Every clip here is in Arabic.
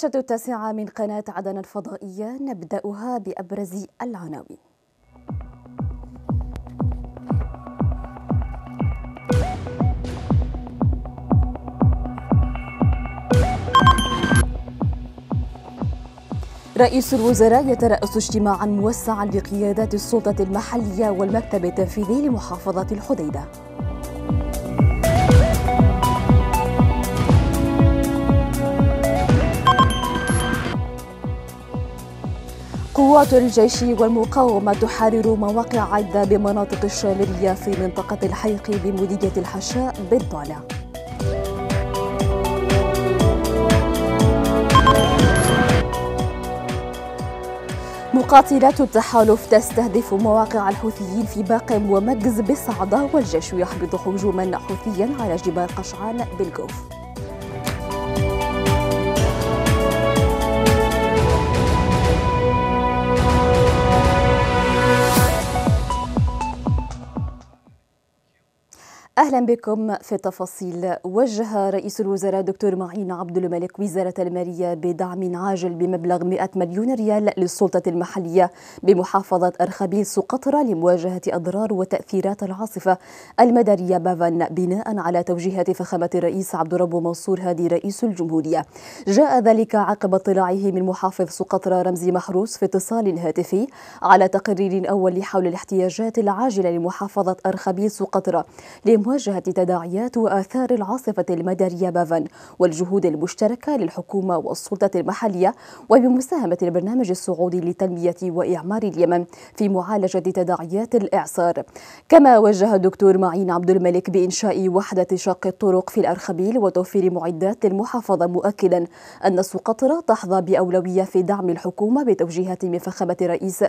الشاشة التاسعة من قناة عدن الفضائية نبدأها بأبرز العناوين رئيس الوزراء يترأس اجتماعا موسعا لقيادات السلطة المحلية والمكتب التنفيذي لمحافظة الحديدة قوات الجيش والمقاومة تحرر مواقع عدة بمناطق الشمالية في منطقة الحيق بمديرية الحشاء بالضالع مقاتلات التحالف تستهدف مواقع الحوثيين في باقم ومجز بصعدة والجيش يحبط هجوما حوثيا على جبال قشعان بالجوف اهلا بكم في تفاصيل وجه رئيس الوزراء دكتور معين عبد الملك وزاره الماليه بدعم عاجل بمبلغ 100 مليون ريال للسلطه المحليه بمحافظه ارخبيل سقطرى لمواجهه اضرار وتاثيرات العاصفه المداريه بافان بناء على توجيهات فخامه الرئيس عبد الرب منصور هادي رئيس الجمهوريه. جاء ذلك عقب اطلاعه من محافظ سقطرى رمزي محروس في اتصال هاتفي على تقرير اول حول الاحتياجات العاجله لمحافظه ارخبيل سقطرى مواجهة تداعيات وآثار العاصفة المدارية بافن والجهود المشتركة للحكومة والسلطة المحلية وبمساهمة البرنامج السعودي لتنمية وإعمار اليمن في معالجة تداعيات الإعصار كما وجه الدكتور معين عبد الملك بإنشاء وحدة شق الطرق في الأرخبيل وتوفير معدات للمحافظة مؤكدا أن سقطرة تحظى بأولوية في دعم الحكومة بتوجيهات من فخامة رئيس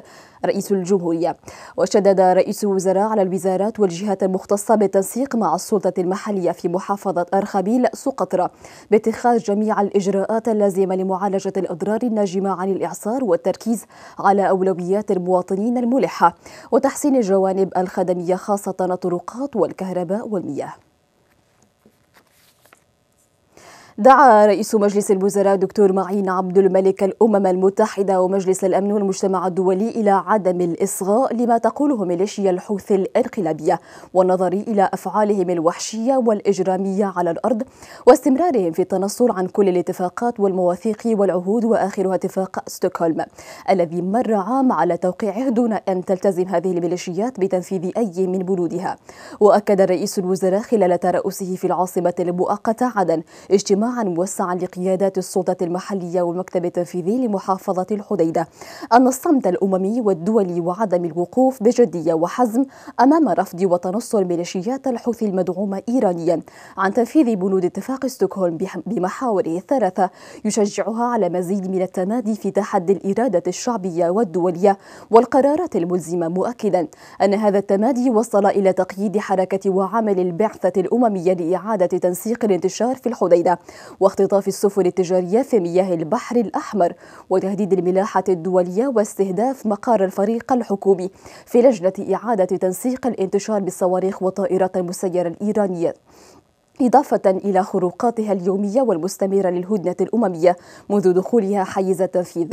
رئيس الجمهورية وشدد رئيس الوزراء على الوزارات والجهات المختصة بالتنسيق بالتنسيق مع السلطة المحلية في محافظة أرخبيل سقطرة باتخاذ جميع الإجراءات اللازمة لمعالجة الأضرار الناجمة عن الإعصار والتركيز على أولويات المواطنين الملحة وتحسين الجوانب الخدمية خاصة الطرقات والكهرباء والمياه دعا رئيس مجلس الوزراء دكتور معين عبد الملك الأمم المتحدة ومجلس الأمن والمجتمع الدولي إلى عدم الإصغاء لما تقوله ميليشيا الحوثي الانقلابية والنظر إلى أفعالهم الوحشية والإجرامية على الأرض واستمرارهم في التنصل عن كل الاتفاقات والمواثيق والعهود وآخرها اتفاق ستوكهولم الذي مر عام على توقيعه دون أن تلتزم هذه الميليشيات بتنفيذ أي من بنودها وأكد رئيس الوزراء خلال ترأسه في العاصمة المؤقتة عدن اجتماع اجتماعا موسعا لقيادات السلطة المحلية والمكتب التنفيذي لمحافظة الحديدة أن الصمت الأممي والدولي وعدم الوقوف بجدية وحزم أمام رفض وتنصر ميليشيات الحوثي المدعومة إيرانيا عن تنفيذ بنود اتفاق ستوكهولم بمحاوره الثلاثة يشجعها على مزيد من التمادي في تحدي الإرادة الشعبية والدولية والقرارات الملزمة مؤكدا أن هذا التمادي وصل إلى تقييد حركة وعمل البعثة الأممية لإعادة تنسيق الانتشار في الحديدة واختطاف السفن التجارية في مياه البحر الأحمر وتهديد الملاحة الدولية واستهداف مقر الفريق الحكومي في لجنة إعادة تنسيق الانتشار بالصواريخ والطائرات المسيرة الإيرانية إضافة إلى خروقاتها اليومية والمستمرة للهدنة الأممية منذ دخولها حيز التنفيذ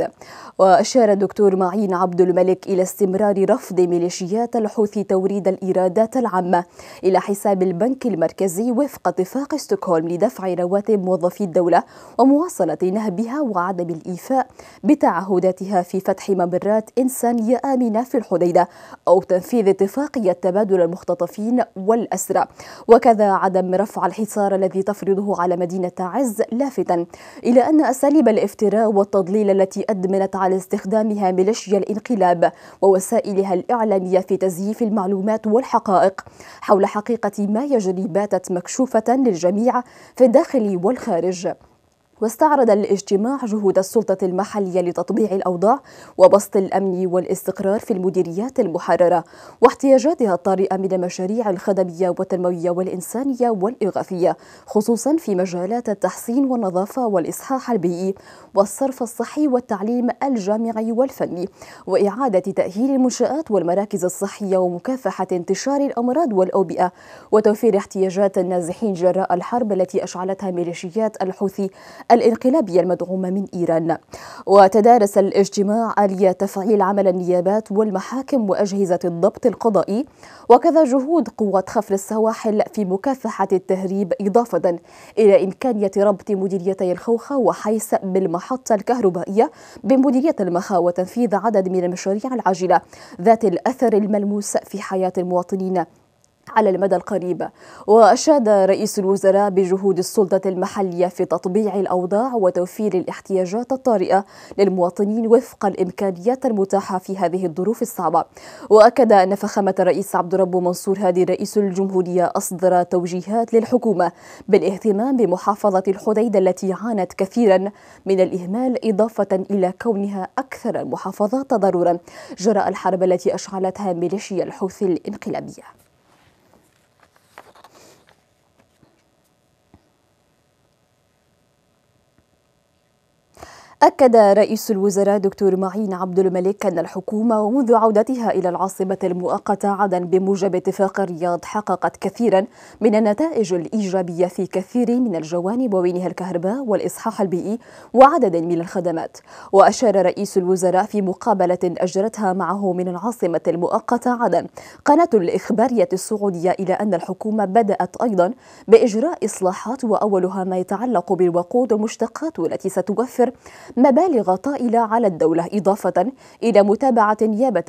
وأشار الدكتور معين عبد الملك إلى استمرار رفض ميليشيات الحوثي توريد الإيرادات العامة إلى حساب البنك المركزي وفق اتفاق ستوكهولم لدفع رواتب موظفي الدولة ومواصلة نهبها وعدم الإيفاء بتعهداتها في فتح ممرات إنسانية آمنة في الحديدة أو تنفيذ اتفاقية تبادل المختطفين والأسرى وكذا عدم رفع الحصار الذي تفرضه على مدينة عز لافتا إلى أن أساليب الافتراء والتضليل التي أدمنت على استخدامها ميليشيا الانقلاب ووسائلها الإعلامية في تزييف المعلومات والحقائق حول حقيقة ما يجري باتت مكشوفة للجميع في الداخل والخارج واستعرض الاجتماع جهود السلطة المحلية لتطبيع الأوضاع وبسط الأمن والاستقرار في المديريات المحررة واحتياجاتها الطارئة من المشاريع الخدمية والتنموية والإنسانية والإغاثية خصوصا في مجالات التحسين والنظافة والإصحاح البيئي والصرف الصحي والتعليم الجامعي والفني وإعادة تأهيل المنشآت والمراكز الصحية ومكافحة انتشار الأمراض والأوبئة وتوفير احتياجات النازحين جراء الحرب التي أشعلتها ميليشيات الحوثي الانقلابية المدعومة من إيران وتدارس الاجتماع آلية تفعيل عمل النيابات والمحاكم وأجهزة الضبط القضائي وكذا جهود قوة خفر السواحل في مكافحة التهريب إضافة إلى إمكانية ربط مديريتي الخوخة وحيس بالمحطة الكهربائية بمديرية المخا وتنفيذ عدد من المشاريع العاجلة ذات الأثر الملموس في حياة المواطنين على المدى القريب وأشاد رئيس الوزراء بجهود السلطة المحلية في تطبيع الأوضاع وتوفير الاحتياجات الطارئة للمواطنين وفق الإمكانيات المتاحة في هذه الظروف الصعبة وأكد أن فخامة الرئيس عبد ربه منصور هادي رئيس الجمهورية أصدر توجيهات للحكومة بالاهتمام بمحافظة الحديدة التي عانت كثيرا من الإهمال إضافة إلى كونها أكثر المحافظات تضررا جراء الحرب التي أشعلتها ميليشيا الحوثي الانقلابية أكد رئيس الوزراء دكتور معين عبد الملك أن الحكومة منذ عودتها إلى العاصمة المؤقتة عدن بموجب اتفاق الرياض حققت كثيرا من النتائج الإيجابية في كثير من الجوانب وبينها الكهرباء والإصحاح البيئي وعدد من الخدمات وأشار رئيس الوزراء في مقابلة أجرتها معه من العاصمة المؤقتة عدن قناة الإخبارية السعودية إلى أن الحكومة بدأت أيضا بإجراء إصلاحات وأولها ما يتعلق بالوقود ومشتقاته التي ستوفر مبالغ طائلة على الدولة إضافة إلى متابعة نيابة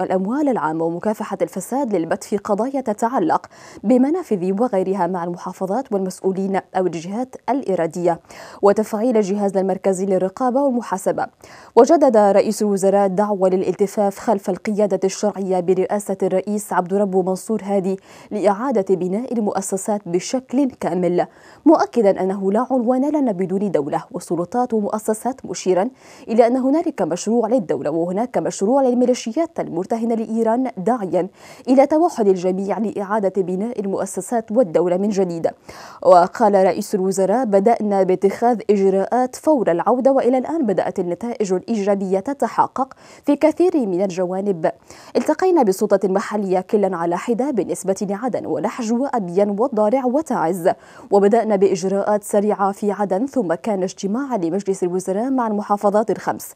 الأموال العامة ومكافحة الفساد للبت في قضايا تتعلق بمنافذ وغيرها مع المحافظات والمسؤولين أو الجهات الإرادية وتفعيل جهازنا المركزي للرقابة والمحاسبة وجدد رئيس الوزراء دعوة للالتفاف خلف القيادة الشرعية برئاسة الرئيس عبد ربه منصور هادي لإعادة بناء المؤسسات بشكل كامل مؤكدا أنه لا عنوان لنا بدون دولة وسلطات ومؤسسات مشيرا إلى أن هنالك مشروع للدولة وهناك مشروع للميليشيات المرتهنة لإيران داعيا إلى توحد الجميع لإعادة بناء المؤسسات والدولة من جديد وقال رئيس الوزراء بدأنا باتخاذ إجراءات فور العودة وإلى الآن بدأت النتائج الإيجابية تتحقق في كثير من الجوانب التقينا بالسلطة المحلية كلا على حدة بالنسبة لعدن ولحج وأبين والضارع وتعز وبدأنا بإجراءات سريعة في عدن ثم كان اجتماعا لمجلس الوزراء مع المحافظات الخمس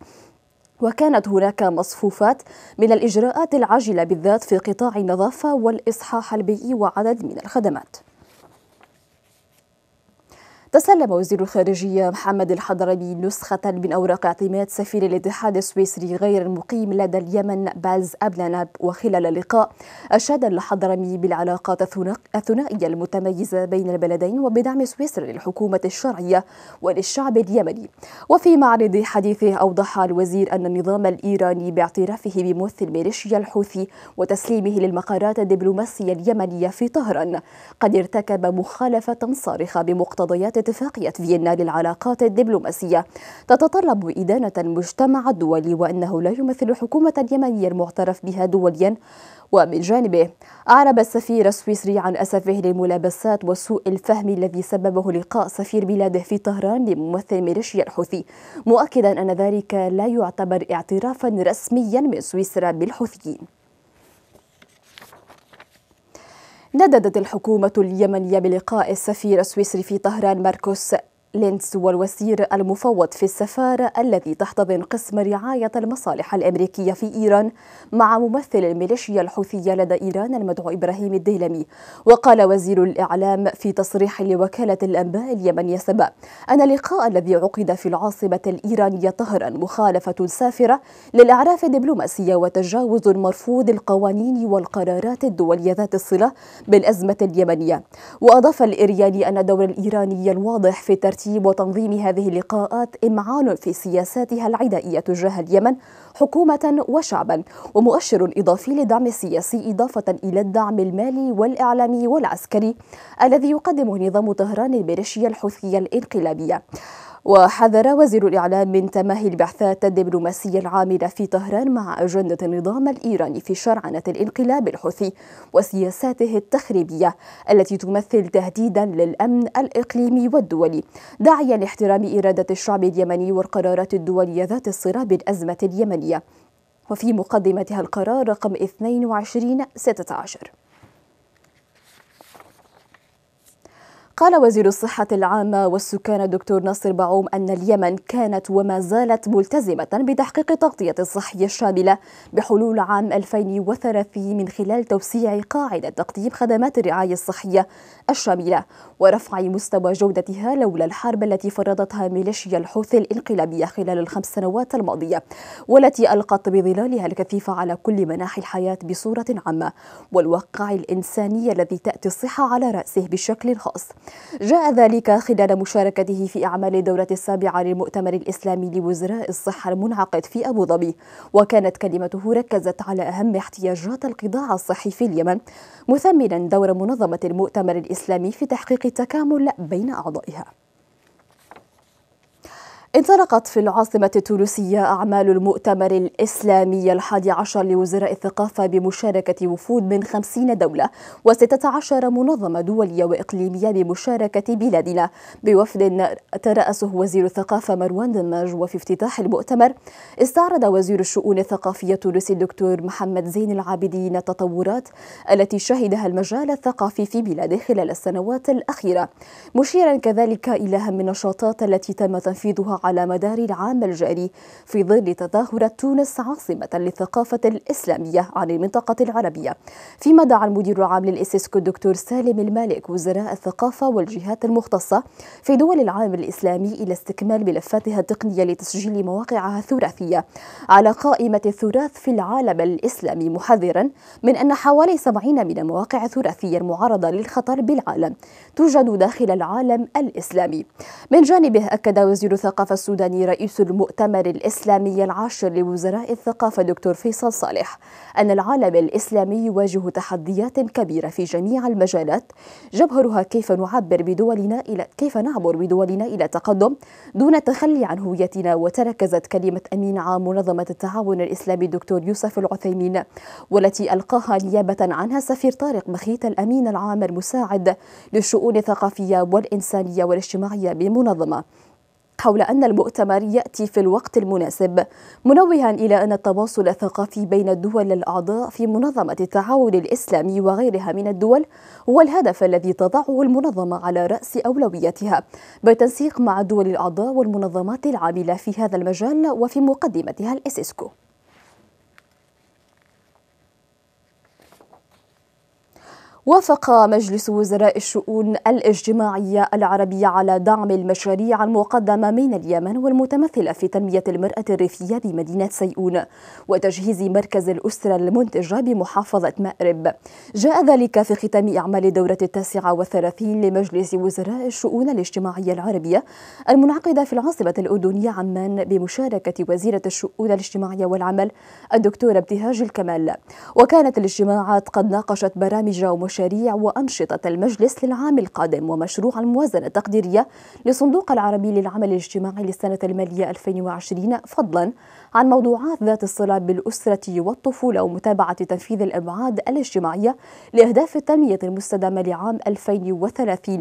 وكانت هناك مصفوفات من الإجراءات العاجلة بالذات في قطاع النظافة والإصحاح البيئي وعدد من الخدمات تسلم وزير الخارجية محمد الحضرمي نسخة من أوراق اعتماد سفير الاتحاد السويسري غير المقيم لدى اليمن باز أبلاناب وخلال اللقاء أشاد الحضرمي بالعلاقات الثنائية المتميزة بين البلدين وبدعم سويسرا للحكومة الشرعية وللشعب اليمني وفي معرض حديثه أوضح الوزير أن النظام الإيراني باعترافه بممثل ميليشيا الحوثي وتسليمه للمقرات الدبلوماسية اليمنية في طهران قد ارتكب مخالفة صارخة بمقتضيات اتفاقية فيينا للعلاقات الدبلوماسية تتطلب إدانة المجتمع الدولي وأنه لا يمثل حكومة يمنية المعترف بها دوليا ومن جانبه أعرب السفير السويسري عن أسفه للملابسات وسوء الفهم الذي سببه لقاء سفير بلاده في طهران بممثل ميليشيا الحوثي مؤكدا أن ذلك لا يعتبر اعترافا رسميا من سويسرا بالحوثيين نددت الحكومة اليمنية بلقاء السفير السويسري في طهران ماركوس لينس هو الوزير المفوض في السفارة الذي تحتضن قسم رعاية المصالح الأمريكية في إيران مع ممثل الميليشيا الحوثية لدى إيران المدعو إبراهيم الديلمي وقال وزير الإعلام في تصريح لوكالة الأنباء اليمنية سبا أن اللقاء الذي عقد في العاصمة الإيرانية طهران مخالفة سافرة للأعراف الدبلوماسية وتجاوز مرفوض القوانين والقرارات الدولية ذات الصلة بالأزمة اليمنية وأضاف الإرياني أن دور الإيراني الواضح في ترتيب وتنظيم هذه اللقاءات إمعان في سياساتها العدائية تجاه اليمن حكومة وشعبا ومؤشر إضافي للدعم السياسي إضافة إلى الدعم المالي والإعلامي والعسكري الذي يقدمه نظام طهران الميليشيا الحوثية الانقلابية وحذر وزير الإعلام من تماهي البعثات الدبلوماسية العاملة في طهران مع أجندة النظام الإيراني في شرعنة الانقلاب الحوثي وسياساته التخريبية التي تمثل تهديدا للأمن الإقليمي والدولي داعيا لاحترام إرادة الشعب اليمني والقرارات الدولية ذات الصراع بالأزمة اليمنية وفي مقدمتها القرار رقم 2216 قال وزير الصحة العامة والسكان الدكتور ناصر بعوم أن اليمن كانت وما زالت ملتزمة بتحقيق التغطية الصحية الشاملة بحلول عام 2030 من خلال توسيع قاعدة تقديم خدمات الرعاية الصحية الشاملة ورفع مستوى جودتها لولا الحرب التي فرضتها ميليشيا الحوثي الانقلابية خلال الخمس سنوات الماضية والتي ألقت بظلالها الكثيفة على كل مناحي الحياة بصورة عامة والواقع الإنساني الذي تأتي الصحة على رأسه بشكل خاص جاء ذلك خلال مشاركته في أعمال الدورة السابعة للمؤتمر الإسلامي لوزراء الصحة المنعقد في أبو ظبي وكانت كلمته ركزت على أهم احتياجات القطاع الصحي في اليمن مثمنا دور منظمة المؤتمر الإسلامي في تحقيق التكامل بين أعضائها انطلقت في العاصمة التونسية أعمال المؤتمر الإسلامي الحادي عشر لوزراء الثقافة بمشاركة وفود من 50 دولة و16 منظمة دولية وإقليمية بمشاركة بلادنا بوفد ترأسه وزير الثقافة مروان دماج وفي افتتاح المؤتمر استعرض وزير الشؤون الثقافية التونسي الدكتور محمد زين العابدين التطورات التي شهدها المجال الثقافي في بلاده خلال السنوات الأخيرة مشيرا كذلك إلى أهم النشاطات التي تم تنفيذها على مدار العام الجاري في ظل تظاهرة تونس عاصمة للثقافة الإسلامية عن المنطقة العربية فيما دعا المدير العام للإسسكو الدكتور سالم المالك وزراء الثقافة والجهات المختصة في دول العالم الإسلامي إلى استكمال ملفاتها التقنية لتسجيل مواقعها الثراثية على قائمة التراث في العالم الإسلامي محذرا من أن حوالي 70 من المواقع الثراثية المعرضة للخطر بالعالم توجد داخل العالم الإسلامي من جانبه أكد وزير الثقافة السوداني رئيس المؤتمر الإسلامي العاشر لوزراء الثقافة دكتور فيصل صالح أن العالم الإسلامي يواجه تحديات كبيرة في جميع المجالات جبهرها كيف نعبر بدولنا إلى كيف نعبر بدولنا إلى تقدم دون التخلي عن هويتنا وتركزت كلمة أمين عام منظمة التعاون الإسلامي دكتور يوسف العثيمين والتي ألقاها نيابة عنها السفير طارق بخيت الأمين العام المساعد للشؤون الثقافية والإنسانية والاجتماعية بمنظمة حول أن المؤتمر يأتي في الوقت المناسب منوها إلى أن التواصل الثقافي بين الدول الأعضاء في منظمة التعاون الإسلامي وغيرها من الدول هو الهدف الذي تضعه المنظمة على رأس أولوياتها بالتنسيق مع الدول الأعضاء والمنظمات العاملة في هذا المجال وفي مقدمتها الإسيسكو وافق مجلس وزراء الشؤون الاجتماعية العربية على دعم المشاريع المقدمة من اليمن والمتمثلة في تنمية المرأة الريفية بمدينة سيئون وتجهيز مركز الأسرة المنتجة بمحافظة مأرب جاء ذلك في ختام أعمال دورة التاسعة والثلاثين لمجلس وزراء الشؤون الاجتماعية العربية المنعقدة في العاصمة الأردنية عمان بمشاركة وزيرة الشؤون الاجتماعية والعمل الدكتورة ابتهاج الكمال وكانت الاجتماعات قد ناقشت برامج ومشاريع المشاريع وأنشطة المجلس للعام القادم ومشروع الموازنة التقديرية للصندوق العربي للعمل الاجتماعي للسنة المالية 2020 فضلا عن موضوعات ذات الصلة بالأسرة والطفولة ومتابعة تنفيذ الأبعاد الاجتماعية لأهداف التنمية المستدامة لعام 2030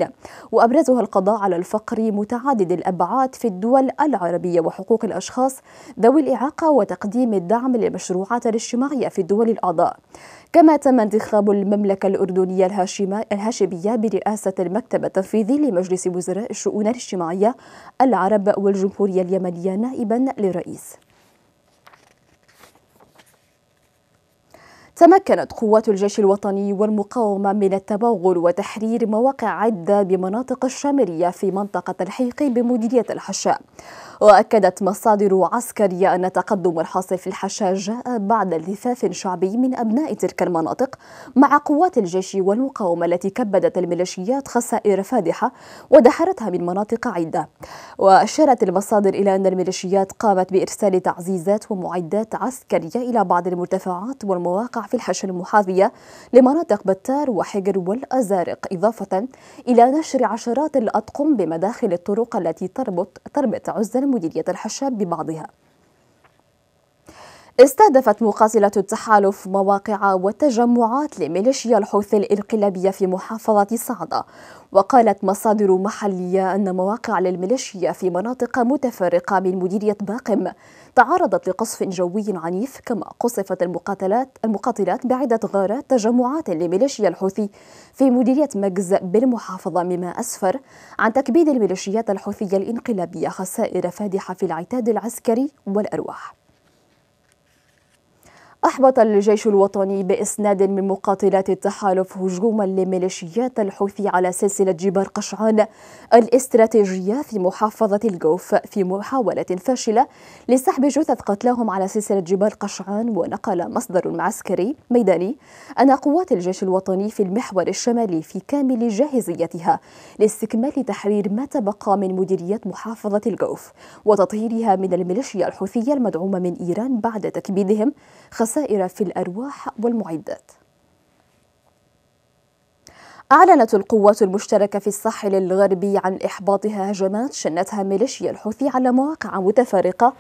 وأبرزها القضاء على الفقر متعدد الأبعاد في الدول العربية وحقوق الأشخاص ذوي الإعاقة وتقديم الدعم للمشروعات الاجتماعية في الدول الأعضاء كما تم انتخاب المملكة الأردنية الهاشمية برئاسة المكتب التنفيذي لمجلس وزراء الشؤون الاجتماعية العرب والجمهورية اليمنية نائبا للرئيس تمكنت قوات الجيش الوطني والمقاومة من التبغل وتحرير مواقع عدة بمناطق الشامرية في منطقة الحيق بمديرية الحشاء وأكدت مصادر عسكرية أن تقدم في الحشا جاء بعد التفاف شعبي من أبناء تلك المناطق مع قوات الجيش والمقاومة التي كبدت الميليشيات خسائر فادحة ودحرتها من مناطق عدة وأشارت المصادر إلى أن الميليشيات قامت بإرسال تعزيزات ومعدات عسكرية إلى بعض المرتفعات والمواقع في الحشا المحاذية لمناطق بتار وحجر والأزارق إضافة إلى نشر عشرات الأطقم بمداخل الطرق التي تربط تربط عزل مديرية الحشاب ببعضها استهدفت مقاتلة التحالف مواقع وتجمعات لميليشيا الحوث الانقلابية في محافظة صعدة وقالت مصادر محلية أن مواقع للميليشيا في مناطق متفرقة من مديرية باقم تعرضت لقصف جوي عنيف كما قصفت المقاتلات المقاتلات بعدة غارات تجمعات لميليشيا الحوثي في مديرية مجز بالمحافظة مما أسفر عن تكبيد الميليشيات الحوثية الانقلابية خسائر فادحة في العتاد العسكري والأرواح أحبط الجيش الوطني بإسناد من مقاتلات التحالف هجوما لميليشيات الحوثي على سلسلة جبال قشعان الاستراتيجية في محافظة الجوف في محاولة فاشلة لسحب جثث قتلاهم على سلسلة جبال قشعان ونقل مصدر عسكري ميداني أن قوات الجيش الوطني في المحور الشمالي في كامل جاهزيتها لاستكمال تحرير ما تبقى من مديريات محافظة الجوف وتطهيرها من الميليشيا الحوثية المدعومة من إيران بعد تكبيدهم خاصة الخسائر في الأرواح والمعدات أعلنت القوات المشتركة في الساحل الغربي عن إحباطها هجمات شنتها ميليشيا الحوثي على مواقع متفرقة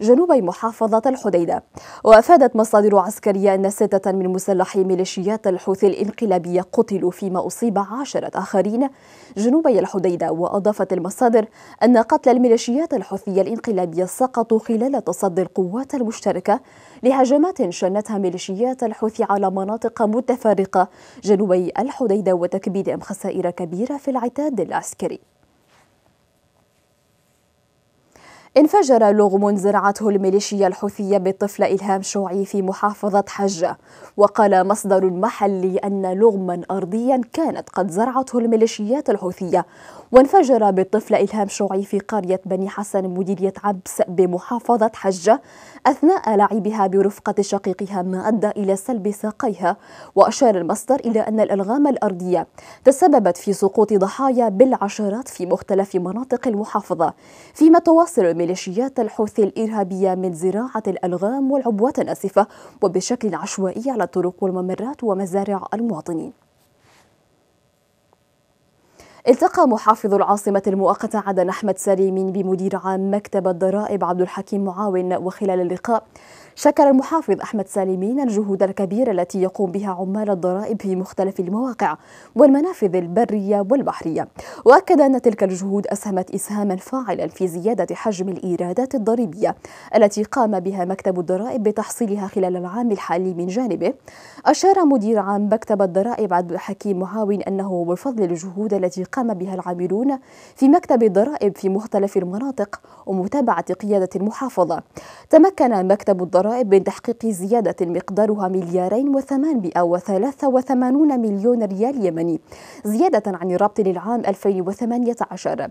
جنوب محافظة الحديدة وأفادت مصادر عسكرية أن ستة من مسلحي ميليشيات الحوثي الانقلابية قتلوا فيما أصيب عشرة آخرين جنوبي الحديدة وأضافت المصادر أن قتل الميليشيات الحوثية الانقلابية سقطوا خلال تصدي القوات المشتركة لهجمات شنتها ميليشيات الحوثي على مناطق متفرقة جنوبي الحديدة وتكبيد خسائر كبيرة في العتاد العسكري انفجر لغم زرعته الميليشيا الحوثية بالطفل إلهام شوعي في محافظة حجة وقال مصدر محلي أن لغما أرضيا كانت قد زرعته الميليشيات الحوثية وانفجر بالطفل إلهام شوعي في قرية بني حسن مديرية عبس بمحافظة حجة أثناء لعبها برفقة شقيقها ما أدى إلى سلب ساقيها وأشار المصدر إلى أن الألغام الأرضية تسببت في سقوط ضحايا بالعشرات في مختلف مناطق المحافظة فيما تواصل الميليشيات الحوثي الإرهابية من زراعة الألغام والعبوات الناسفة وبشكل عشوائي على الطرق والممرات ومزارع المواطنين التقى محافظ العاصمة المؤقتة عدن أحمد سليم بمدير عام مكتب الضرائب عبد الحكيم معاون وخلال اللقاء شكر المحافظ أحمد سالمين الجهود الكبيرة التي يقوم بها عمال الضرائب في مختلف المواقع والمنافذ البرية والبحرية وأكد أن تلك الجهود أسهمت إسهاما فاعلا في زيادة حجم الإيرادات الضريبية التي قام بها مكتب الضرائب بتحصيلها خلال العام الحالي من جانبه أشار مدير عام مكتب الضرائب عبد الحكيم معاون أنه بفضل الجهود التي قام بها العاملون في مكتب الضرائب في مختلف المناطق ومتابعة قيادة المحافظة تمكن مكتب الضرائب الضرائب من تحقيق زيادة مقدارها مليارين وثمانمائة وثلاثة وثمانون مليون ريال يمني زيادة عن الرابط للعام 2018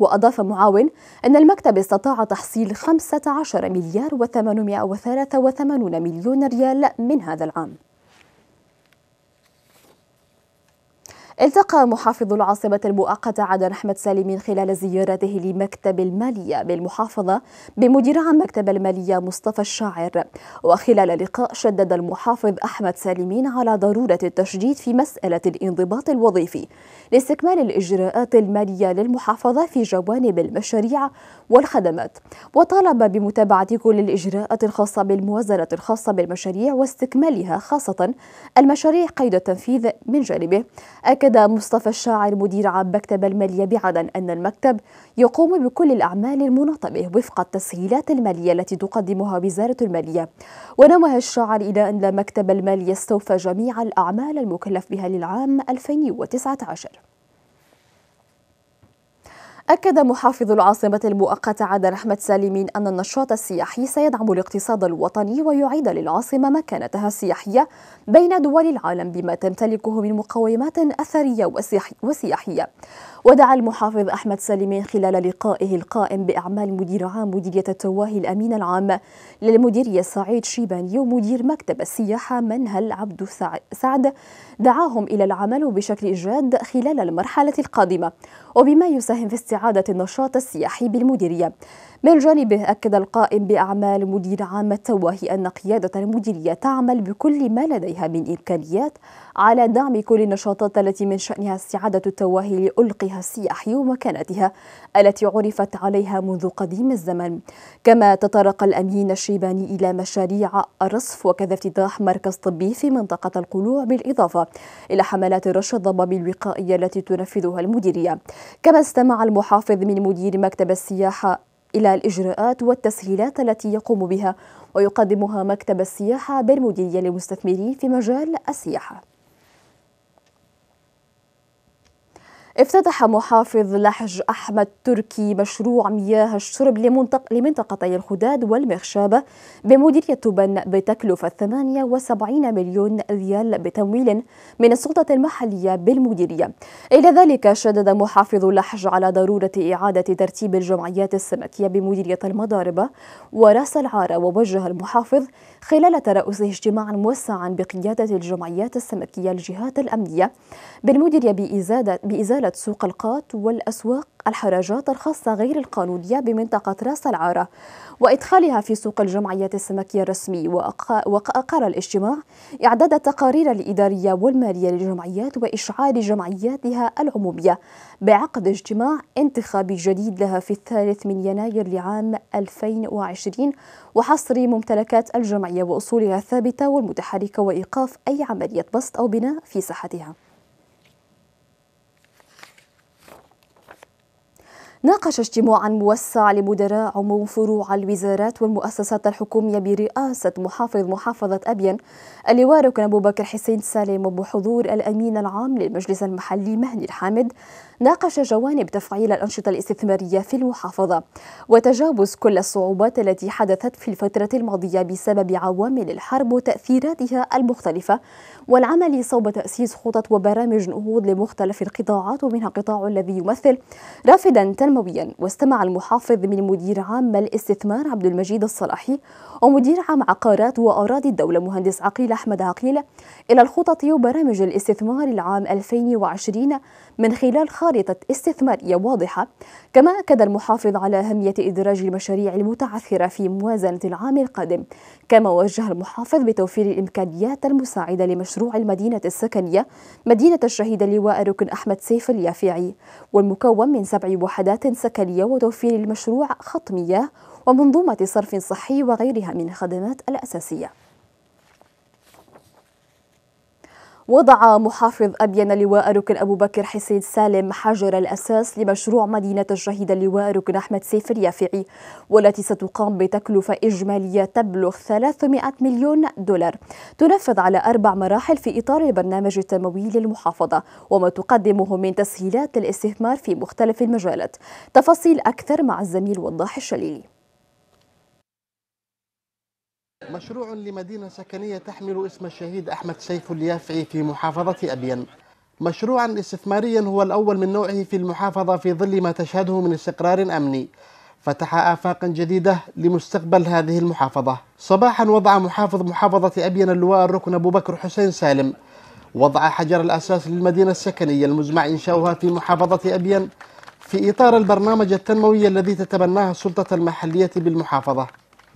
وأضاف معاون أن المكتب استطاع تحصيل 15 مليار و883 مليون ريال من هذا العام التقى محافظ العاصمة المؤقتة عدن أحمد سالم خلال زيارته لمكتب المالية بالمحافظة بمدير عام مكتب المالية مصطفى الشاعر وخلال اللقاء شدد المحافظ أحمد سالمين على ضرورة التشديد في مسألة الانضباط الوظيفي لاستكمال الإجراءات المالية للمحافظة في جوانب المشاريع والخدمات وطالب بمتابعة كل الإجراءات الخاصة بالموازنة الخاصة بالمشاريع واستكمالها خاصة المشاريع قيد التنفيذ من جانبه أكد أكد مصطفى الشاعر مدير عام مكتب المالية بعدن أن المكتب يقوم بكل الأعمال المناطة به وفق التسهيلات المالية التي تقدمها وزارة المالية ونوه الشاعر إلى أن مكتب المالية استوفى جميع الأعمال المكلف بها للعام 2019 أكد محافظ العاصمة المؤقتة عادل أحمد سالمين أن النشاط السياحي سيدعم الاقتصاد الوطني ويعيد للعاصمة مكانتها السياحية بين دول العالم بما تمتلكه من مقومات أثرية وسياحية ودعا المحافظ أحمد سالمين خلال لقائه القائم بأعمال مدير عام مديرية التواهي الأمين العام للمديرية سعيد شيباني ومدير مكتب السياحة منهل عبد سعد دعاهم إلى العمل بشكل جاد خلال المرحلة القادمة وبما يساهم في استعادة النشاط السياحي بالمديرية من جانبه أكد القائم بأعمال مدير عام التوهي أن قيادة المديرية تعمل بكل ما لديها من إمكانيات على دعم كل النشاطات التي من شأنها استعادة التواهي لألقها السياحي ومكانتها التي عرفت عليها منذ قديم الزمن كما تطرق الأمين الشيباني إلى مشاريع الرصف وكذا افتتاح مركز طبي في منطقة القلوع بالإضافة إلى حملات رش الضباب الوقائية التي تنفذها المديرية كما استمع المحافظ من مدير مكتب السياحة إلى الإجراءات والتسهيلات التي يقوم بها ويقدمها مكتب السياحة بالمديرية للمستثمرين في مجال السياحة افتتح محافظ لحج أحمد تركي مشروع مياه الشرب لمنطق لمنطقتي الخداد والمخشابة بمديرية تبن بتكلفة 78 مليون ريال بتمويل من السلطة المحلية بالمديرية إلى ذلك شدد محافظ لحج على ضرورة إعادة ترتيب الجمعيات السمكية بمديرية المضاربة ورأس العارة ووجه المحافظ خلال ترأسه اجتماعا موسعا بقيادة الجمعيات السمكية الجهات الأمنية بالمديرية بإزالة شهدت سوق القات والأسواق الحراجات الخاصة غير القانونية بمنطقة راس العارة وإدخالها في سوق الجمعية السمكية الرسمي وأقر الاجتماع إعداد التقارير الإدارية والمالية للجمعيات وإشعار جمعياتها العمومية بعقد اجتماع انتخابي جديد لها في الثالث من يناير لعام 2020 وحصر ممتلكات الجمعية وأصولها الثابتة والمتحركة وإيقاف أي عملية بسط أو بناء في ساحتها ناقش اجتماعا موسع لمدراء عموم فروع الوزارات والمؤسسات الحكومية برئاسة محافظ محافظة أبين اللواء ركن أبو بكر حسين سالم وبحضور الأمين العام للمجلس المحلي مهدي الحامد ناقش جوانب تفعيل الأنشطة الاستثمارية في المحافظة وتجاوز كل الصعوبات التي حدثت في الفترة الماضية بسبب عوامل الحرب وتأثيراتها المختلفة والعمل صوب تأسيس خطط وبرامج نهوض لمختلف القطاعات ومنها قطاع الذي يمثل رافدا تنمويا واستمع المحافظ من مدير عام الاستثمار عبد المجيد الصلاحي ومدير عام عقارات وأراضي الدولة مهندس عقيل أحمد عقيل إلى الخطط وبرامج الاستثمار العام 2020 من خلال خارطة استثمارية واضحة كما أكد المحافظ على أهمية إدراج المشاريع المتعثرة في موازنة العام القادم كما وجه المحافظ بتوفير الإمكانيات المساعدة لمشروع المدينة السكنية مدينة الشهيد اللواء ركن أحمد سيف اليافعي والمكون من سبع وحدات سكنية وتوفير المشروع خط مياه ومنظومة صرف صحي وغيرها من الخدمات الأساسية وضع محافظ أبين لواء ركن أبو بكر حسين سالم حجر الأساس لمشروع مدينة الشهيد اللواء ركن أحمد سيف اليافعي والتي ستقام بتكلفة إجمالية تبلغ 300 مليون دولار تنفذ على أربع مراحل في إطار البرنامج التنموي للمحافظة وما تقدمه من تسهيلات للاستثمار في مختلف المجالات تفاصيل أكثر مع الزميل وضاح الشليلي مشروع لمدينة سكنية تحمل اسم الشهيد أحمد سيف اليافعي في محافظة أبين مشروعا استثماريا هو الأول من نوعه في المحافظة في ظل ما تشهده من استقرار أمني فتح آفاقا جديدة لمستقبل هذه المحافظة صباحا وضع محافظ محافظة أبين اللواء الركن أبو بكر حسين سالم وضع حجر الأساس للمدينة السكنية المزمع إنشاؤها في محافظة أبين في إطار البرنامج التنموي الذي تتبناه السلطة المحلية بالمحافظة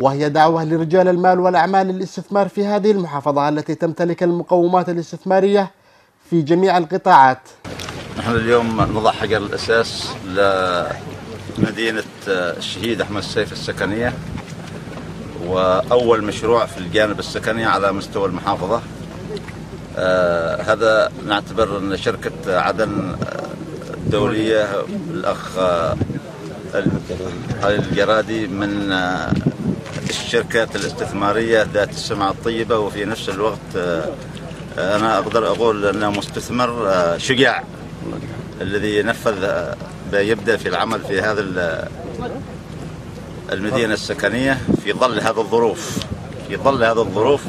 وهي دعوة لرجال المال والأعمال للاستثمار في هذه المحافظة التي تمتلك المقومات الاستثمارية في جميع القطاعات نحن اليوم نضع حجر الأساس لمدينة آه، الشهيد أحمد السيف السكنية وأول مشروع في الجانب السكني على مستوى المحافظة آه هذا نعتبر أن شركة عدن آه، الدولية الأخ علي آه، الجرادي من الشركات الاستثمارية ذات السمعة الطيبة وفي نفس الوقت آه، آه، أنا أقدر أقول أنه مستثمر آه، شجاع الذي نفذ يبدأ في العمل في هذا المدينة السكنية في ظل هذا الظروف في ظل هذا الظروف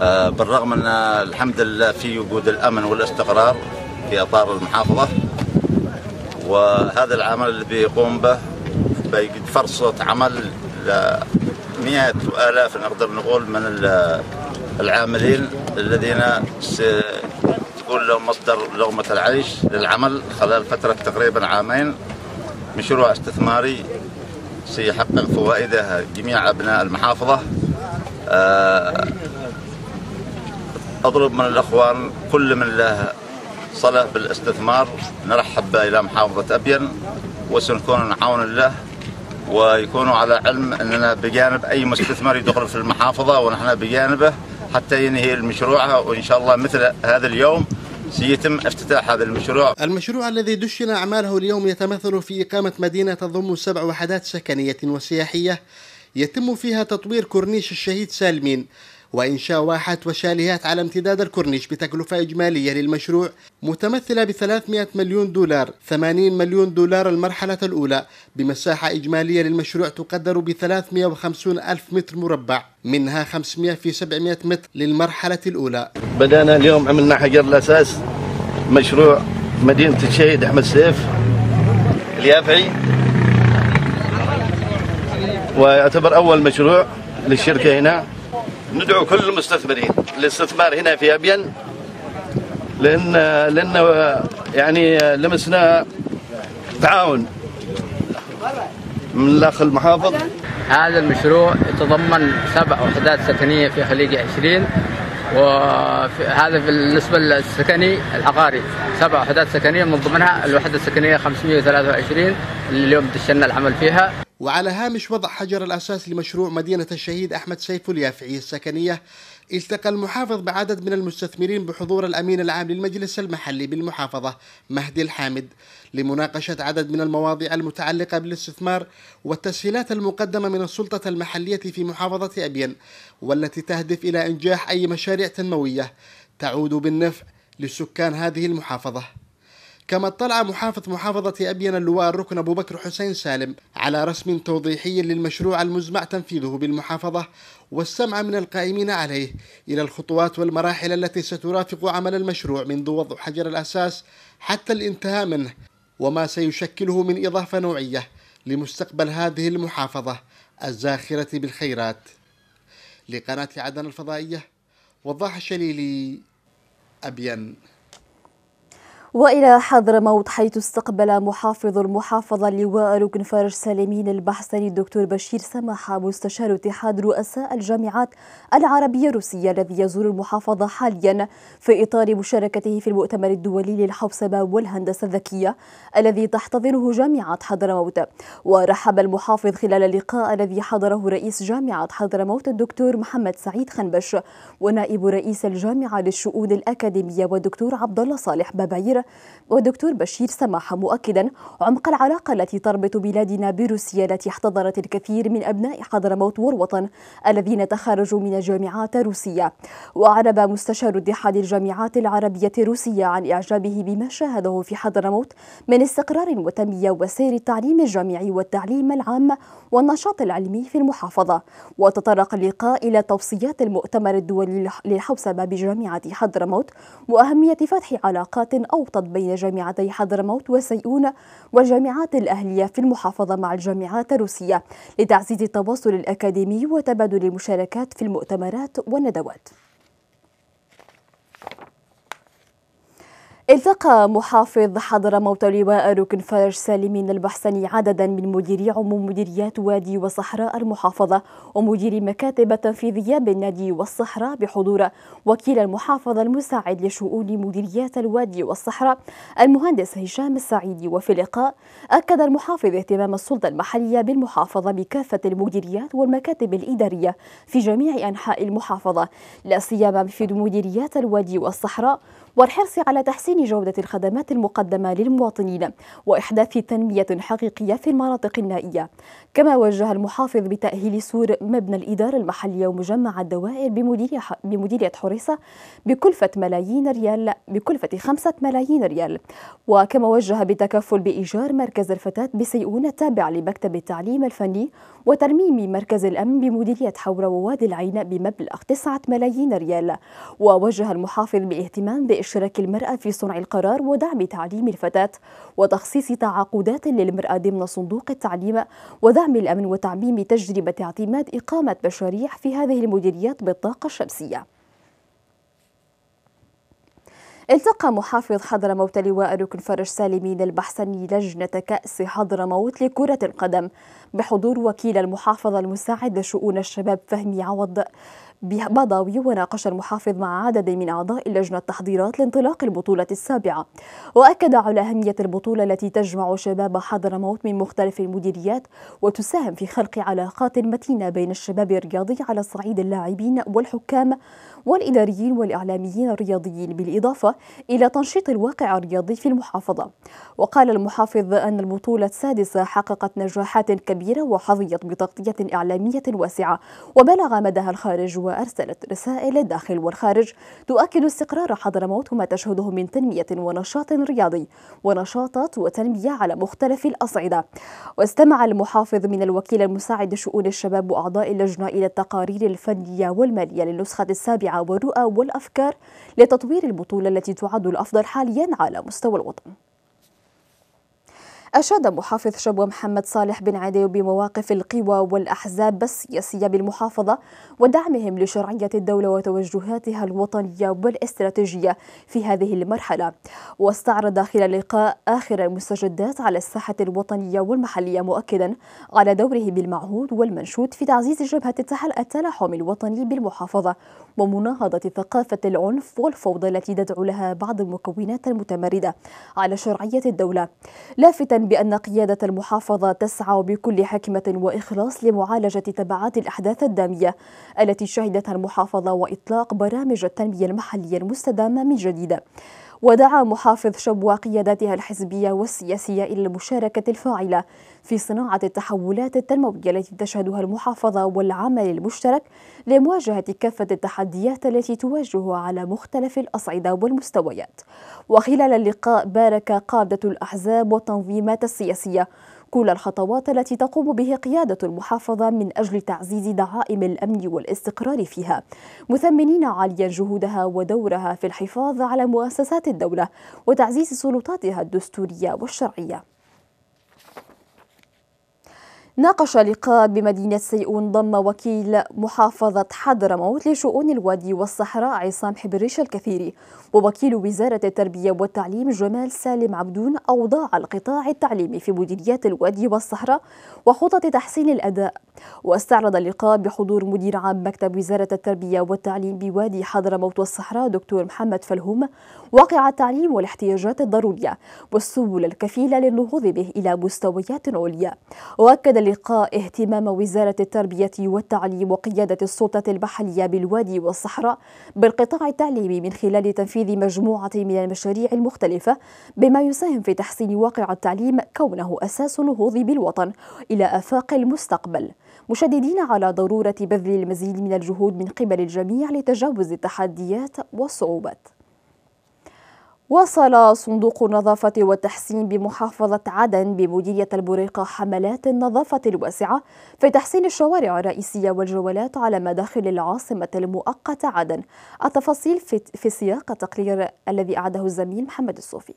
بالرغم أن الحمد لله في وجود الأمن والاستقرار في أطار المحافظة وهذا العمل اللي بيقوم به بيجد فرصة عمل مئات والاف نقدر نقول من العاملين الذين تكون لهم مصدر لغمه العيش للعمل خلال فتره تقريبا عامين مشروع استثماري سيحقق فوائده جميع ابناء المحافظه اطلب آه، من الاخوان كل من له صله بالاستثمار نرحب الى محافظه ابين وسنكون عون الله ويكونوا على علم اننا بجانب اي مستثمر يدخل في المحافظه ونحن بجانبه حتى ينهي المشروع وان شاء الله مثل هذا اليوم سيتم افتتاح هذا المشروع المشروع الذي دشن أعماله اليوم يتمثل في إقامة مدينة تضم سبع وحدات سكنية وسياحية يتم فيها تطوير كورنيش الشهيد سالمين وإنشاء واحات وشاليهات على امتداد الكورنيش بتكلفة إجمالية للمشروع متمثلة ب 300 مليون دولار 80 مليون دولار المرحلة الأولى بمساحة إجمالية للمشروع تقدر ب 350 ألف متر مربع منها 500 في 700 متر للمرحلة الأولى بدأنا اليوم عملنا حجر الأساس مشروع مدينة الشهيد أحمد سيف اليافعي ويعتبر أول مشروع للشركة هنا ندعو كل المستثمرين للاستثمار هنا في ابين لان لان يعني لمسنا تعاون من الاخ المحافظ هذا المشروع يتضمن سبع وحدات سكنيه في خليج 20 وهذا بالنسبه للسكني العقاري سبع وحدات سكنيه من ضمنها الوحده السكنيه 523 اللي اليوم دشنا العمل فيها وعلى هامش وضع حجر الأساس لمشروع مدينة الشهيد أحمد سيف اليافعي السكنية التقى المحافظ بعدد من المستثمرين بحضور الأمين العام للمجلس المحلي بالمحافظة مهدي الحامد لمناقشة عدد من المواضيع المتعلقة بالاستثمار والتسهيلات المقدمة من السلطة المحلية في محافظة أبين والتي تهدف إلى إنجاح أي مشاريع تنموية تعود بالنفع لسكان هذه المحافظة كما اطلع محافظ محافظة أبين اللواء الركن أبو بكر حسين سالم على رسم توضيحي للمشروع المزمع تنفيذه بالمحافظة والسمع من القائمين عليه إلى الخطوات والمراحل التي سترافق عمل المشروع منذ وضع حجر الأساس حتى الانتهاء منه وما سيشكله من إضافة نوعية لمستقبل هذه المحافظة الزاخرة بالخيرات لقناة عدن الفضائية وضاح الشليلي أبين وإلى حضرموت حيث استقبل محافظ المحافظة اللواء ركن فرج سالمين البحثري الدكتور بشير سماحة مستشار اتحاد رؤساء الجامعات العربية الروسية الذي يزور المحافظة حاليا في إطار مشاركته في المؤتمر الدولي للحوسبة والهندسة الذكية الذي تحتضنه جامعة حضرموت ورحب المحافظ خلال اللقاء الذي حضره رئيس جامعة حضرموت الدكتور محمد سعيد خنبش ونائب رئيس الجامعة للشؤون الأكاديمية والدكتور عبد الله صالح بابير والدكتور بشير سماحة مؤكدا عمق العلاقة التي تربط بلادنا بروسيا التي احتضنت الكثير من أبناء حضرموت والوطن الذين تخرجوا من جامعات روسية وأعرب مستشار اتحاد الجامعات العربية الروسية عن إعجابه بما شاهده في حضرموت من استقرار وتنمية وسير التعليم الجامعي والتعليم العام والنشاط العلمي في المحافظة وتطرق اللقاء إلى توصيات المؤتمر الدولي للحوسبة بجامعة حضرموت وأهمية فتح علاقات أوطى يخطط بين جامعتي حضرموت وسيئون والجامعات الأهلية في المحافظة مع الجامعات الروسية لتعزيز التواصل الأكاديمي وتبادل المشاركات في المؤتمرات والندوات التقى محافظ حضرموت لواء ركن فرج سالمين البحسني عددا من مديري عموم مديريات وادي وصحراء المحافظة ومديري مكاتب تنفيذيه بالنادي والصحراء بحضور وكيل المحافظة المساعد لشؤون مديريات الوادي والصحراء المهندس هشام السعيدي وفي اللقاء أكد المحافظ اهتمام السلطة المحلية بالمحافظة بكافة المديريات والمكاتب الإدارية في جميع أنحاء المحافظة لا سيما في مديريات الوادي والصحراء والحرص على تحسين جودة الخدمات المقدمة للمواطنين وإحداث تنمية حقيقية في المناطق النائية كما وجه المحافظ بتأهيل سور مبنى الإدارة المحلية ومجمع الدوائر بمديرية حريصة بكلفة ملايين ريال بكلفة خمسة ملايين ريال وكما وجه بتكفل بإيجار مركز الفتاة بسيئون التابع لمكتب التعليم الفني وترميم مركز الأمن بمديرية حورة ووادي العين بمبلغ 9 ملايين ريال ووجه المحافظ باهتمام بإجراء اشتراك المرأة في صنع القرار ودعم تعليم الفتاة وتخصيص تعاقدات للمرأة ضمن صندوق التعليم ودعم الأمن وتعميم تجربة اعتماد إقامة مشاريع في هذه المديريات بالطاقة الشمسية التقى محافظ حضرموت لواء ركن فرج سالمين البحسني لجنة كأس حضرموت لكرة القدم بحضور وكيل المحافظة المساعد لشؤون الشباب فهمي عوض بضاوي وناقش المحافظ مع عدد من أعضاء اللجنة التحضيرات لانطلاق البطولة السابعة وأكد على أهمية البطولة التي تجمع شباب حضرموت من مختلف المديريات وتساهم في خلق علاقات متينة بين الشباب الرياضي على صعيد اللاعبين والحكام والإداريين والإعلاميين الرياضيين بالإضافة إلى تنشيط الواقع الرياضي في المحافظة وقال المحافظ أن البطولة السادسة حققت نجاحات كبيرة وحظيت بتغطية إعلامية واسعة وبلغ مداها الخارج وأرسلت رسائل الداخل والخارج تؤكد استقرار حضرموت وما تشهده من تنمية ونشاط رياضي ونشاطات وتنمية على مختلف الأصعدة واستمع المحافظ من الوكيل المساعد شؤون الشباب وأعضاء اللجنة إلى التقارير الفنية والمالية للنسخة السابعة والرؤى والأفكار لتطوير البطولة التي تعد الأفضل حاليا على مستوى الوطن أشاد محافظ شبوة محمد صالح بن عدي بمواقف القوى والأحزاب السياسية بالمحافظة ودعمهم لشرعية الدولة وتوجهاتها الوطنية والاستراتيجية في هذه المرحلة واستعرض خلال اللقاء آخر المستجدات على الساحة الوطنية والمحلية مؤكدا على دوره بالمعهود والمنشود في تعزيز جبهة التلاحم الوطني بالمحافظة ومناهضة ثقافة العنف والفوضى التي تدعو لها بعض المكونات المتمردة على شرعية الدولة لافتا بأن قيادة المحافظة تسعى بكل حكمة وإخلاص لمعالجة تبعات الأحداث الدامية التي شهدتها المحافظة وإطلاق برامج التنمية المحلية المستدامة من جديد ودعا محافظ شبوة قياداتها الحزبية والسياسية إلى المشاركة الفاعلة في صناعة التحولات التنموية التي تشهدها المحافظة والعمل المشترك لمواجهة كافة التحديات التي تواجهها على مختلف الأصعدة والمستويات وخلال اللقاء بارك قادة الأحزاب والتنظيمات السياسية كل الخطوات التي تقوم به قيادة المحافظة من أجل تعزيز دعائم الأمن والاستقرار فيها مثمنين عاليا جهودها ودورها في الحفاظ على مؤسسات الدولة وتعزيز سلطاتها الدستورية والشرعية ناقش لقاء بمدينة سيئون ضم وكيل محافظة حضرموت لشؤون الوادي والصحراء عصام حبريش الكثيري ووكيل وزارة التربية والتعليم جمال سالم عبدون أوضاع القطاع التعليمي في مديريات الوادي والصحراء وخطط تحسين الأداء واستعرض اللقاء بحضور مدير عام مكتب وزارة التربية والتعليم بوادي حضرموت والصحراء دكتور محمد فلهوم واقع التعليم والاحتياجات الضرورية والسبل الكفيلة للنهوض به إلى مستويات عليا وأكد اللقاء اهتمام وزارة التربية والتعليم وقيادة السلطة المحلية بالوادي والصحراء بالقطاع التعليمي من خلال تنفيذ مجموعة من المشاريع المختلفة بما يساهم في تحسين واقع التعليم كونه أساس النهوض بالوطن إلى آفاق المستقبل مشددين على ضرورة بذل المزيد من الجهود من قبل الجميع لتجاوز التحديات والصعوبات وصل صندوق النظافة والتحسين بمحافظة عدن بمديرية البريقة حملات النظافة الواسعة في تحسين الشوارع الرئيسية والجولات على مداخل العاصمة المؤقتة عدن التفاصيل في سياق التقرير الذي أعده الزميل محمد الصوفي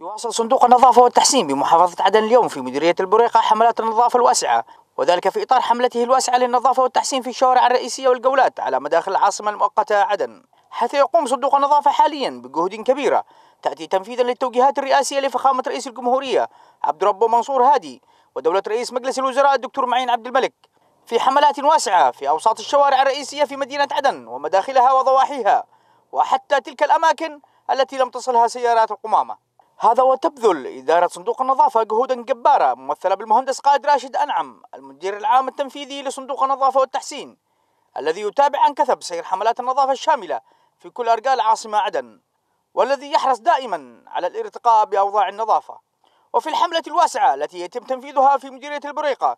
يواصل صندوق النظافة والتحسين بمحافظة عدن اليوم في مديرية البريقة حملات النظافة الواسعة وذلك في إطار حملته الواسعة للنظافة والتحسين في الشوارع الرئيسية والجولات على مداخل العاصمة المؤقتة عدن حيث يقوم صندوق النظافة حاليا بجهود كبيرة تأتي تنفيذا للتوجيهات الرئاسية لفخامة رئيس الجمهورية عبد ربه منصور هادي ودولة رئيس مجلس الوزراء الدكتور معين عبد الملك في حملات واسعة في أوساط الشوارع الرئيسية في مدينة عدن ومداخلها وضواحيها وحتى تلك الأماكن التي لم تصلها سيارات القمامة هذا وتبذل إدارة صندوق النظافة جهودا جبارة ممثلة بالمهندس قائد راشد أنعم المدير العام التنفيذي لصندوق النظافة والتحسين الذي يتابع عن كثب سير حملات النظافة الشاملة في كل أرجاء العاصمة عدن والذي يحرص دائما على الارتقاء بأوضاع النظافة وفي الحملة الواسعة التي يتم تنفيذها في مديرية البريقة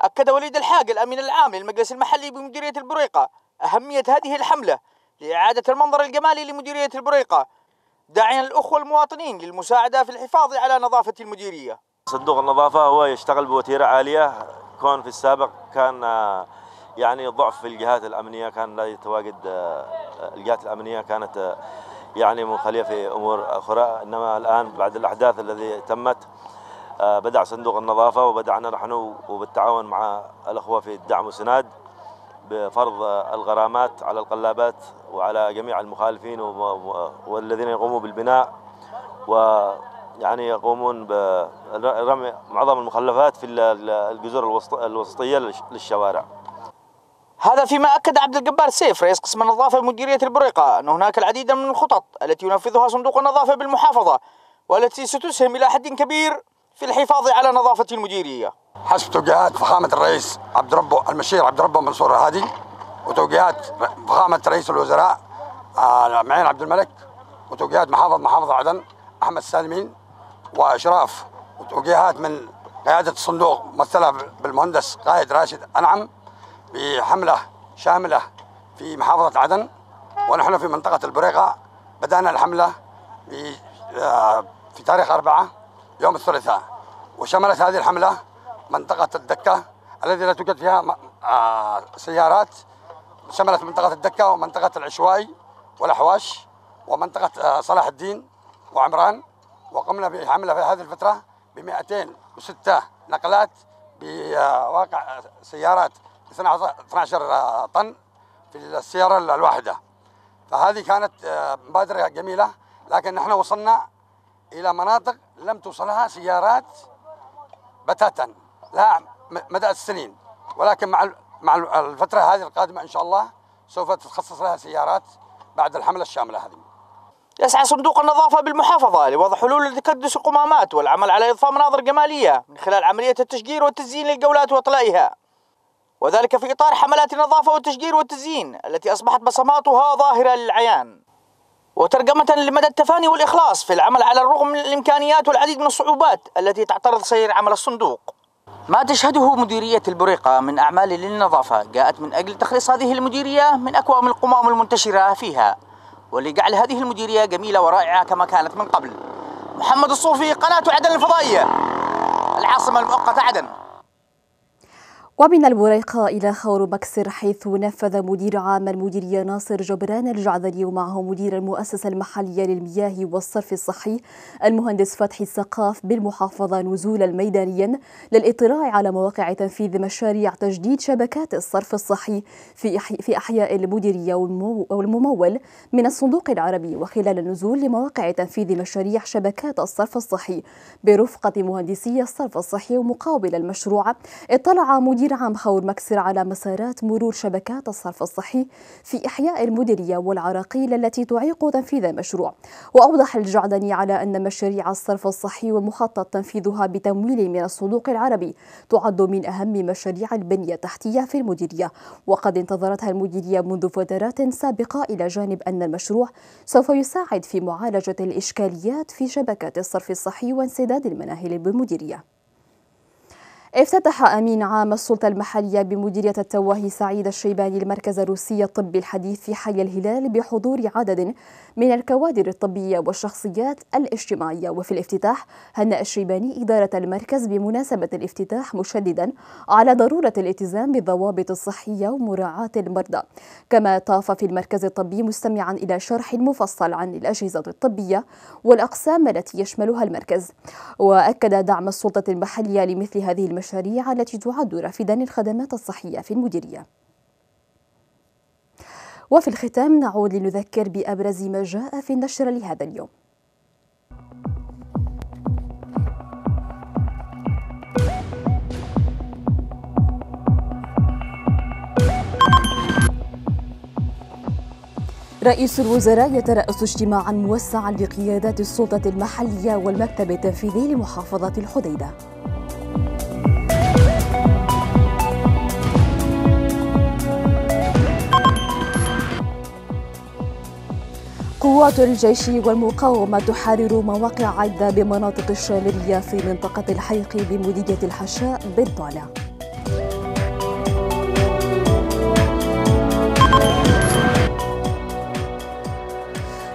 أكد وليد الحاج الأمين العام للمجلس المحلي بمديرية البريقة أهمية هذه الحملة لإعادة المنظر الجمالي لمديرية البريقة داعيا الأخوة المواطنين للمساعدة في الحفاظ على نظافة المديرية صندوق النظافة هو يشتغل بوتيرة عالية كون في السابق كان يعني ضعف في الجهات الأمنية كان لا يتواجد آه، الجهات الأمنية كانت آه، يعني منخلية في أمور أخرى إنما الآن بعد الأحداث الذي تمت آه، بدأ صندوق النظافة وبدأنا نحن وبالتعاون مع الأخوة في الدعم والسناد بفرض الغرامات على القلابات وعلى جميع المخالفين والذين يقوموا بالبناء ويعني يقومون برمي معظم المخلفات في الجزر الوسطية للشوارع هذا فيما أكد عبد الجبار سيف رئيس قسم النظافة بمديرية البريقة أن هناك العديد من الخطط التي ينفذها صندوق النظافة بالمحافظة والتي ستسهم إلى حد كبير في الحفاظ على نظافة المديرية حسب توجيهات فخامة الرئيس عبد ربه المشير عبد ربه منصور الهادي وتوجيهات فخامة رئيس الوزراء آه، معين عبد الملك وتوجيهات محافظ محافظة عدن أحمد السالمين وإشراف وتوجيهات من قيادة الصندوق ممثلة بالمهندس قائد راشد أنعم بحملة شاملة في محافظة عدن ونحن في منطقة البريقة بدأنا الحملة آه، في تاريخ أربعة يوم الثلاثاء وشملت هذه الحملة منطقة الدكة الذي لا توجد فيها آه، سيارات شملت منطقة الدكة ومنطقة العشوائي والأحواش ومنطقة آه، صلاح الدين وعمران وقمنا بحملة في هذه الفترة ب 206 نقلات بواقع سيارات 12 طن في السيارة الواحدة فهذه كانت آه، مبادرة جميلة لكن نحن وصلنا إلى مناطق لم توصلها سيارات بتاتا لا مدى السنين ولكن مع مع الفترة هذه القادمة إن شاء الله سوف تتخصص لها سيارات بعد الحملة الشاملة هذه يسعى صندوق النظافة بالمحافظة لوضع حلول لتكدس القمامات والعمل على إضفاء مناظر جمالية من خلال عملية التشجير والتزيين للجولات وإطلائها وذلك في إطار حملات النظافة والتشجير والتزيين التي أصبحت بصماتها ظاهرة للعيان وترجمة لمدى التفاني والإخلاص في العمل على الرغم من الإمكانيات والعديد من الصعوبات التي تعترض سير عمل الصندوق ما تشهده مديرية البريقة من أعمال للنظافة جاءت من أجل تخليص هذه المديرية من أكوام القمام المنتشرة فيها ولجعل هذه المديرية جميلة ورائعة كما كانت من قبل محمد الصوفي قناة عدن الفضائية العاصمة المؤقتة عدن ومن البريقة إلى خور بكسر حيث نفذ مدير عام المديرية ناصر جبران الجعذري ومعه مدير المؤسسة المحلية للمياه والصرف الصحي المهندس فتحي السقاف بالمحافظة نزولا ميدانيا للإطلاع على مواقع تنفيذ مشاريع تجديد شبكات الصرف الصحي في, في أحياء المديرية والممول من الصندوق العربي وخلال النزول لمواقع تنفيذ مشاريع شبكات الصرف الصحي برفقة مهندسي الصرف الصحي ومقابل المشروع اطلع مدير تقرير عام خور مكسر على مسارات مرور شبكات الصرف الصحي في إحياء المديرية والعراقيل التي تعيق تنفيذ المشروع وأوضح الجعدني على أن مشاريع الصرف الصحي ومخطط تنفيذها بتمويل من الصندوق العربي تعد من أهم مشاريع البنية التحتية في المديرية وقد انتظرتها المديرية منذ فترات سابقة إلى جانب أن المشروع سوف يساعد في معالجة الإشكاليات في شبكات الصرف الصحي وانسداد المناهل بالمديرية افتتح أمين عام السلطة المحلية بمديرية التواهي سعيد الشيباني المركز الروسي الطبي الحديث في حي الهلال بحضور عدد من الكوادر الطبية والشخصيات الاجتماعية وفي الافتتاح هنأ الشيباني إدارة المركز بمناسبة الافتتاح مشددا على ضرورة الالتزام بالضوابط الصحية ومراعاة المرضى كما طاف في المركز الطبي مستمعا إلى شرح مفصل عن الأجهزة الطبية والأقسام التي يشملها المركز وأكد دعم السلطة المحلية لمثل هذه المشاريع المشاريع التي تعد رافدا للخدمات الصحية في المديرية وفي الختام نعود لنذكر بأبرز ما جاء في النشر لهذا اليوم رئيس الوزراء يترأس اجتماعا موسعا لقيادات السلطة المحلية والمكتب التنفيذي لمحافظة الحديدة قوات الجيش والمقاومة تحرر مواقع عدة بمناطق الشاملية في منطقة الحيق بمديرية الحشاء بالطالع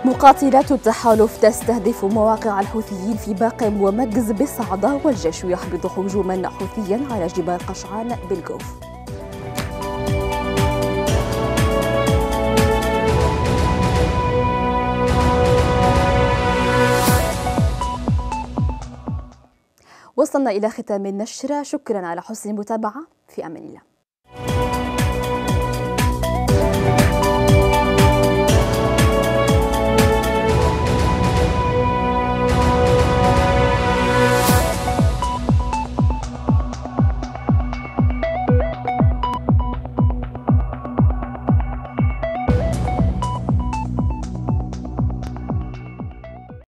مقاتلات التحالف تستهدف مواقع الحوثيين في باقم ومجز بصعدة والجيش يحبط هجوما حوثيا على جبال قشعان بالجوف وصلنا إلى ختام النشرة شكرا على حسن المتابعة في أمان الله